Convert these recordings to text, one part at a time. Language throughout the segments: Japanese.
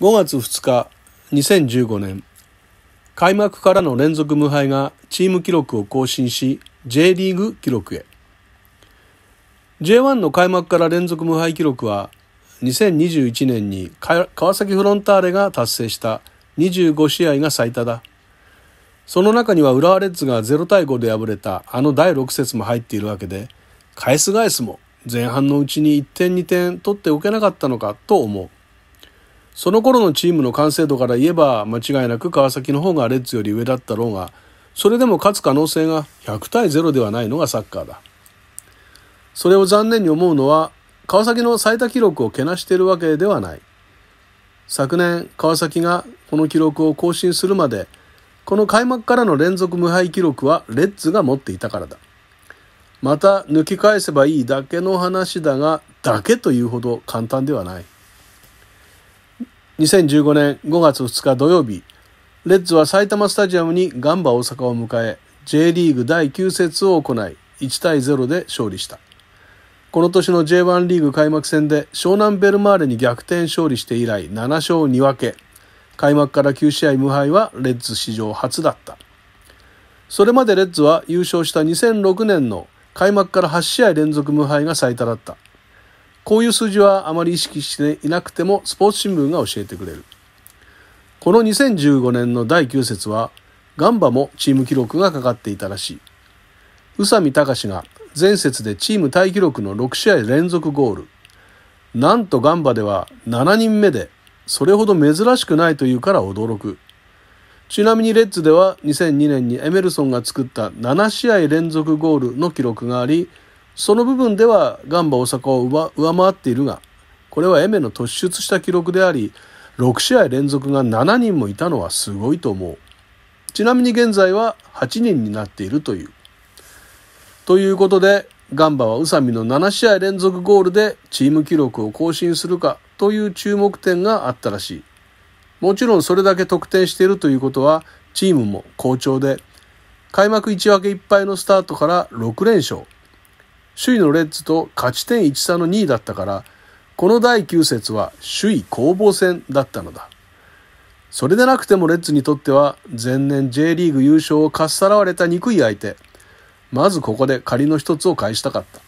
5月2日2015年開幕からの連続無敗がチーム記録を更新し J リーグ記録へ J1 の開幕から連続無敗記録は2021年に川崎フロンターレが達成した25試合が最多だその中には浦和レッズが0対5で敗れたあの第6節も入っているわけで返す返すも前半のうちに1点2点取っておけなかったのかと思うその頃のチームの完成度から言えば間違いなく川崎の方がレッズより上だったろうがそれでも勝つ可能性が100対0ではないのがサッカーだそれを残念に思うのは川崎の最多記録をけなしているわけではない昨年川崎がこの記録を更新するまでこの開幕からの連続無敗記録はレッズが持っていたからだまた抜き返せばいいだけの話だがだけというほど簡単ではない2015年5月2日土曜日、レッズは埼玉スタジアムにガンバ大阪を迎え、J リーグ第9節を行い、1対0で勝利した。この年の J1 リーグ開幕戦で湘南ベルマーレに逆転勝利して以来7勝2分け、開幕から9試合無敗はレッズ史上初だった。それまでレッズは優勝した2006年の開幕から8試合連続無敗が最多だった。こういう数字はあまり意識していなくてもスポーツ新聞が教えてくれる。この2015年の第9節はガンバもチーム記録がかかっていたらしい。宇佐美隆が前節でチームタイ記録の6試合連続ゴール。なんとガンバでは7人目でそれほど珍しくないというから驚く。ちなみにレッズでは2002年にエメルソンが作った7試合連続ゴールの記録があり、その部分ではガンバ大阪を上回っているが、これはエメの突出した記録であり、6試合連続が7人もいたのはすごいと思う。ちなみに現在は8人になっているという。ということで、ガンバは宇佐美の7試合連続ゴールでチーム記録を更新するかという注目点があったらしい。もちろんそれだけ得点しているということはチームも好調で、開幕1分け1敗のスタートから6連勝。首位のレッズと勝ち点1差の2位だったから、この第9節は首位攻防戦だったのだ。それでなくてもレッズにとっては前年 J リーグ優勝をかっさらわれた憎い相手。まずここで仮の一つを返したかった。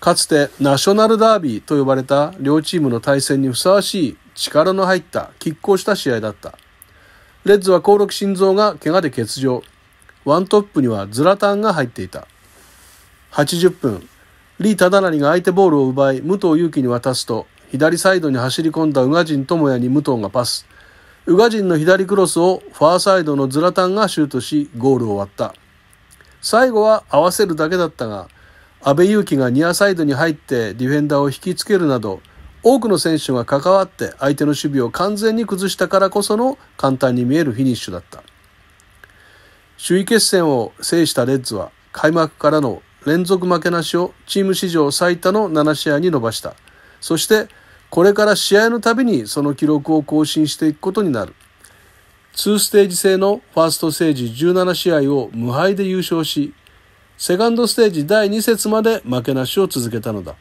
かつてナショナルダービーと呼ばれた両チームの対戦にふさわしい力の入った拮抗した試合だった。レッズは興梠心臓が怪我で欠場。ワントップにはズラタンが入っていた。80分、李忠成が相手ボールを奪い、武藤勇樹に渡すと、左サイドに走り込んだ宇賀神智也に武藤がパス。宇賀神の左クロスをファーサイドのズラタンがシュートし、ゴールを割った。最後は合わせるだけだったが、阿部勇樹がニアサイドに入ってディフェンダーを引きつけるなど、多くの選手が関わって相手の守備を完全に崩したからこその簡単に見えるフィニッシュだった。首位決戦を制したレッズは開幕からの連続負けなしをチーム史上最多の7試合に伸ばしたそしてこれから試合のたびにその記録を更新していくことになる2ステージ制のファーストステージ17試合を無敗で優勝しセカンドステージ第2節まで負けなしを続けたのだ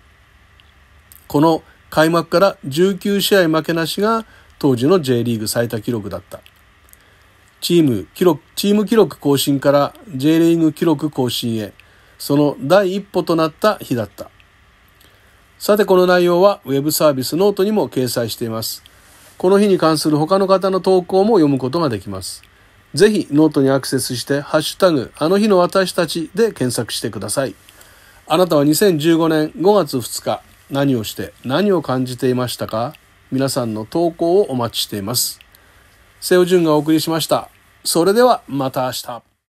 この開幕から19試合負けなしが当時の J リーグ最多記録だったチーム記録チーム記録更新から J リーグ記録更新へその第一歩となった日だった。さてこの内容は Web サービスノートにも掲載しています。この日に関する他の方の投稿も読むことができます。ぜひノートにアクセスして、ハッシュタグ、あの日の私たちで検索してください。あなたは2015年5月2日、何をして何を感じていましたか皆さんの投稿をお待ちしています。瀬尾淳がお送りしました。それではまた明日。